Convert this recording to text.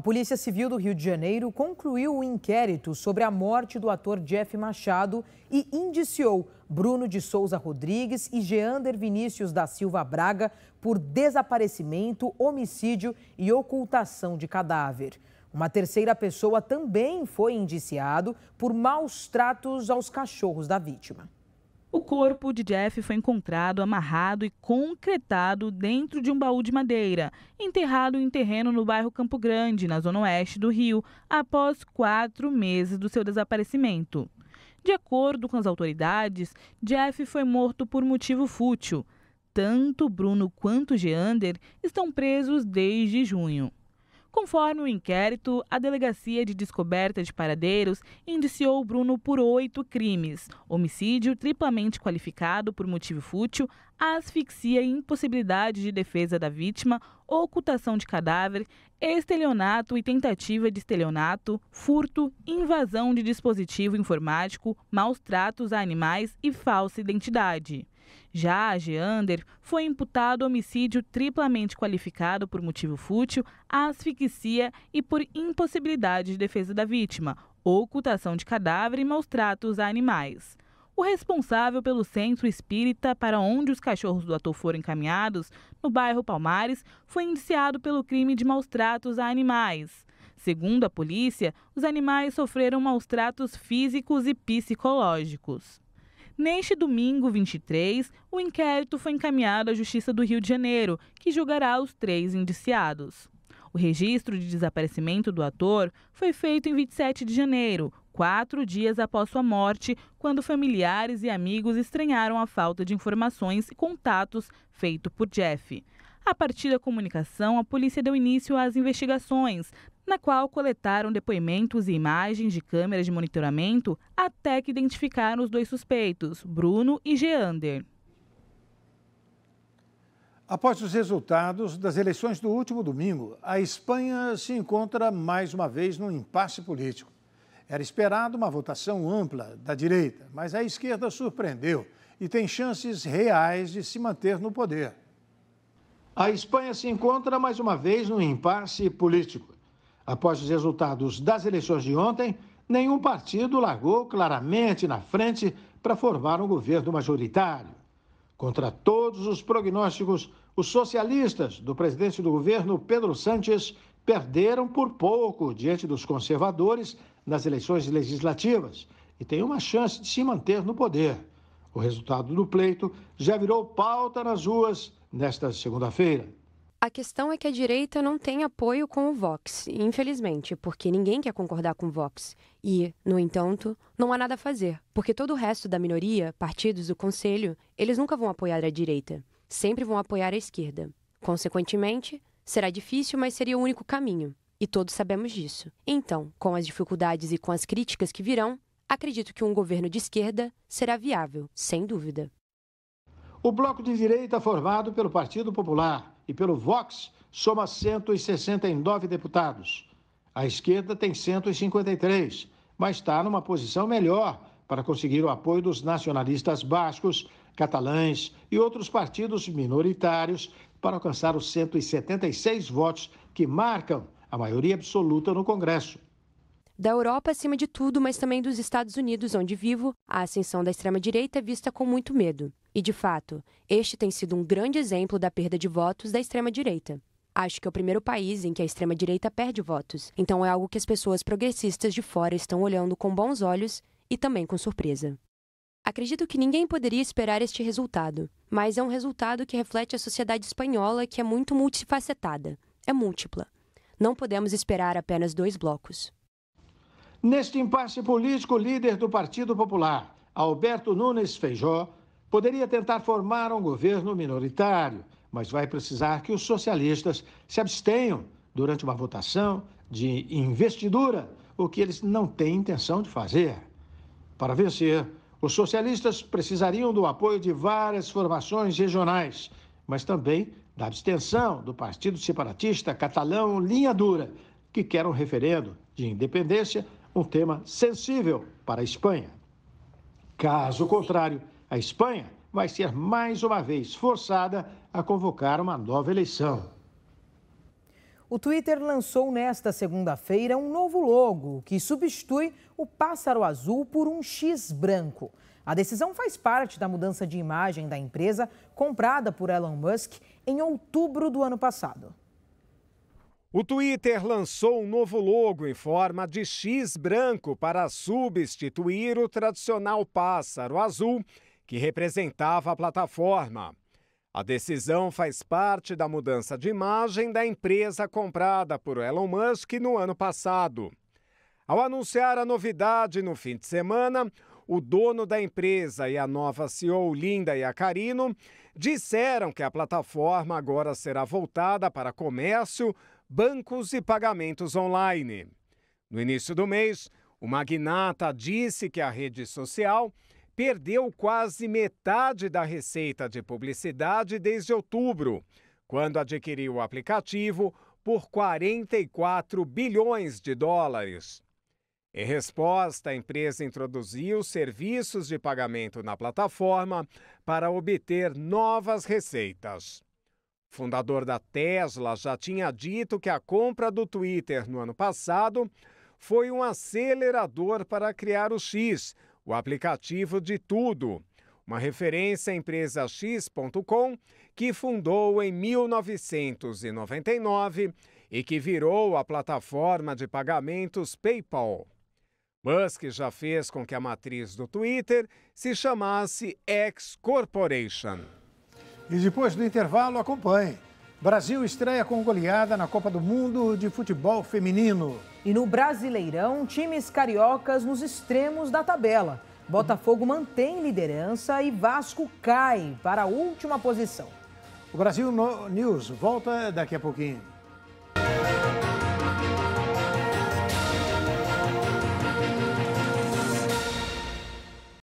A Polícia Civil do Rio de Janeiro concluiu o um inquérito sobre a morte do ator Jeff Machado e indiciou Bruno de Souza Rodrigues e Geander Vinícius da Silva Braga por desaparecimento, homicídio e ocultação de cadáver. Uma terceira pessoa também foi indiciado por maus tratos aos cachorros da vítima. O corpo de Jeff foi encontrado amarrado e concretado dentro de um baú de madeira, enterrado em terreno no bairro Campo Grande, na zona oeste do Rio, após quatro meses do seu desaparecimento. De acordo com as autoridades, Jeff foi morto por motivo fútil. Tanto Bruno quanto Geander estão presos desde junho. Conforme o inquérito, a Delegacia de Descoberta de Paradeiros indiciou Bruno por oito crimes: homicídio triplamente qualificado por motivo fútil, asfixia e impossibilidade de defesa da vítima, ocultação de cadáver, estelionato e tentativa de estelionato, furto, invasão de dispositivo informático, maus tratos a animais e falsa identidade. Já a Geander foi imputado homicídio triplamente qualificado por motivo fútil, asfixia e por impossibilidade de defesa da vítima, ocultação de cadáver e maus tratos a animais. O responsável pelo centro espírita para onde os cachorros do ator foram encaminhados, no bairro Palmares, foi indiciado pelo crime de maus tratos a animais. Segundo a polícia, os animais sofreram maus tratos físicos e psicológicos. Neste domingo, 23, o inquérito foi encaminhado à Justiça do Rio de Janeiro, que julgará os três indiciados. O registro de desaparecimento do ator foi feito em 27 de janeiro, quatro dias após sua morte, quando familiares e amigos estranharam a falta de informações e contatos feito por Jeff. A partir da comunicação, a polícia deu início às investigações, na qual coletaram depoimentos e imagens de câmeras de monitoramento até que identificaram os dois suspeitos, Bruno e Geander. Após os resultados das eleições do último domingo, a Espanha se encontra mais uma vez num impasse político. Era esperado uma votação ampla da direita, mas a esquerda surpreendeu e tem chances reais de se manter no poder. A Espanha se encontra mais uma vez num impasse político. Após os resultados das eleições de ontem, nenhum partido largou claramente na frente para formar um governo majoritário. Contra todos os prognósticos, os socialistas do presidente do governo, Pedro Sanches, perderam por pouco diante dos conservadores nas eleições legislativas e têm uma chance de se manter no poder. O resultado do pleito já virou pauta nas ruas nesta segunda-feira. A questão é que a direita não tem apoio com o Vox, infelizmente, porque ninguém quer concordar com o Vox. E, no entanto, não há nada a fazer, porque todo o resto da minoria, partidos, o conselho, eles nunca vão apoiar a direita, sempre vão apoiar a esquerda. Consequentemente, será difícil, mas seria o único caminho, e todos sabemos disso. Então, com as dificuldades e com as críticas que virão, acredito que um governo de esquerda será viável, sem dúvida. O bloco de direita, formado pelo Partido Popular e pelo Vox, soma 169 deputados. A esquerda tem 153, mas está numa posição melhor para conseguir o apoio dos nacionalistas bascos, catalães e outros partidos minoritários para alcançar os 176 votos que marcam a maioria absoluta no Congresso. Da Europa, acima de tudo, mas também dos Estados Unidos, onde vivo, a ascensão da extrema-direita é vista com muito medo. E, de fato, este tem sido um grande exemplo da perda de votos da extrema-direita. Acho que é o primeiro país em que a extrema-direita perde votos, então é algo que as pessoas progressistas de fora estão olhando com bons olhos e também com surpresa. Acredito que ninguém poderia esperar este resultado, mas é um resultado que reflete a sociedade espanhola que é muito multifacetada, é múltipla. Não podemos esperar apenas dois blocos. Neste impasse político, o líder do Partido Popular, Alberto Nunes Feijó, poderia tentar formar um governo minoritário, mas vai precisar que os socialistas se abstenham durante uma votação de investidura, o que eles não têm intenção de fazer. Para vencer, os socialistas precisariam do apoio de várias formações regionais, mas também da abstenção do partido separatista catalão Linha Dura, que quer um referendo de independência um tema sensível para a Espanha. Caso contrário, a Espanha vai ser mais uma vez forçada a convocar uma nova eleição. O Twitter lançou nesta segunda-feira um novo logo que substitui o pássaro azul por um X branco. A decisão faz parte da mudança de imagem da empresa comprada por Elon Musk em outubro do ano passado. O Twitter lançou um novo logo em forma de X branco para substituir o tradicional pássaro azul que representava a plataforma. A decisão faz parte da mudança de imagem da empresa comprada por Elon Musk no ano passado. Ao anunciar a novidade no fim de semana, o dono da empresa e a nova CEO Linda Iacarino disseram que a plataforma agora será voltada para comércio, bancos e pagamentos online. No início do mês, o magnata disse que a rede social perdeu quase metade da receita de publicidade desde outubro, quando adquiriu o aplicativo por 44 bilhões de dólares. Em resposta, a empresa introduziu serviços de pagamento na plataforma para obter novas receitas fundador da Tesla, já tinha dito que a compra do Twitter no ano passado foi um acelerador para criar o X, o aplicativo de tudo. Uma referência à empresa X.com, que fundou em 1999 e que virou a plataforma de pagamentos PayPal. Musk já fez com que a matriz do Twitter se chamasse X Corporation. E depois do intervalo, acompanhe. Brasil estreia com goleada na Copa do Mundo de Futebol Feminino. E no Brasileirão, times cariocas nos extremos da tabela. Botafogo mantém liderança e Vasco cai para a última posição. O Brasil no News volta daqui a pouquinho.